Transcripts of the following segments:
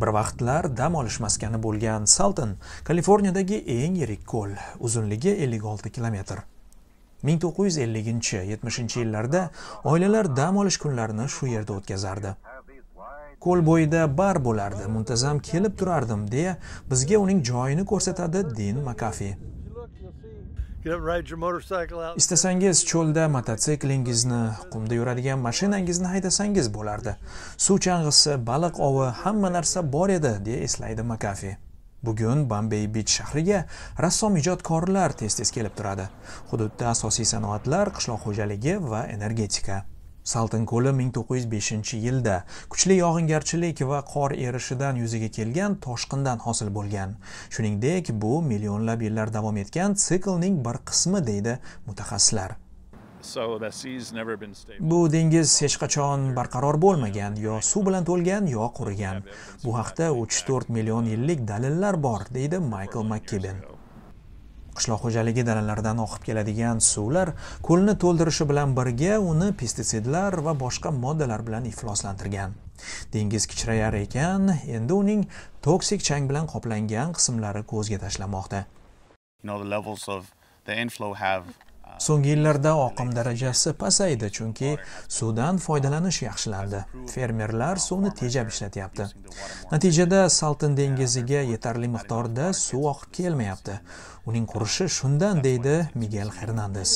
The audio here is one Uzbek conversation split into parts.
bir vaqtlar dam olish maskani bo'lgan salton kaliforniyadagi eng yirik ko'l uzunligi 56 kilometr 1950-70 yillarda oilalar dam olish kunlarini shu yerda o'tkazardi ko'l bo'yida bar bo'lardi muntazam kelib turardim deya bizga uning joyini ko'rsatadi din makafi istasangiz cho'lda mototsiklingizni qumda yuradigan mashinangizni haydasangiz bo'lardi suv chang'isi baliq ovi hamma narsa bor edi deya eslaydi makafi bugun bambey bich shahriga rassom ijodkorlar tez tez kelib turadi hududda asosiy sanoatlar qishloq xo'jaligi va energetika saltin ko'li 1905 yilda kuchli yog'ingarchilik va qor erishidan yuzaga kelgan toshqindan hosil bo'lgan shuningdek bu millionlab yillar davom etgan siklning bir qismi deydi mutaxassislar bu dengiz hech qachon barqaror bo'lmagan yo suv bilan to'lgan yo qurigan bu haqda 3-4 million yillik dalillar bor deydi Michael McKibben. qishloq xo'jaligi dalalaridan oqib keladigan suvlar ko'lni to'ldirishi bilan birga uni pestitsidlar va boshqa moddalar bilan ifloslantirgan dengiz kichrayar ekan endi uning toksik chang bilan qoplangan qismlari ko'zga tashlanmoqda you know, the levels of the inflow have so'nggi yillarda oqim darajasi pasaydi chunki suvdan foydalanish yaxshilandi fermerlar suvni tejab ishlatyapti natijada saltin dengiziga yetarli miqdorda suv oqib kelmayapti uning qurishi shundan deydi migel xernandes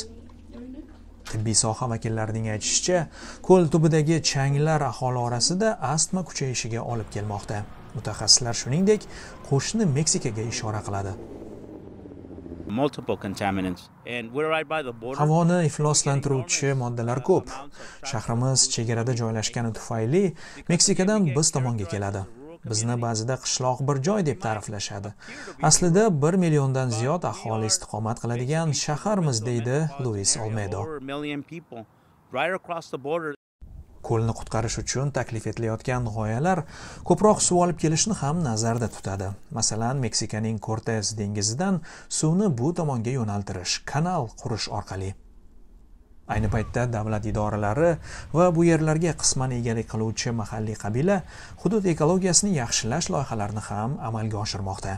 tibbiy soha vakillarining aytishicha ko'l tubidagi changlar aholi orasida astma kuchayishiga olib kelmoqda mutaxassislar shuningdek qo'shni meksikaga ishora qiladi havoni ifloslantiruvchi moddalar ko'p shahrimiz chegarada joylashgani tufayli meksikadan biz tomonga keladi bizni ba'zida qishloq bir joy deb ta'riflashadi aslida 1 milliondan ziyod aholi istiqomat qiladigan shaharmiz deydi luis olmedo ko'lni qutqarish uchun taklif etilayotgan g'oyalar ko'proq suv olib kelishni ham nazarda tutadi masalan meksikaning kortez dengizidan suvni bu tomonga yo'naltirish kanal qurish orqali ayni paytda davlat idoralari va bu yerlarga qisman egalik qiluvchi mahalliy qabila hudud ekologiyasini yaxshilash loyihalarini ham amalga oshirmoqda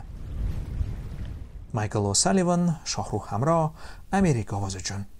maykl o'salivan shohruh hamro amerika ovozi uchun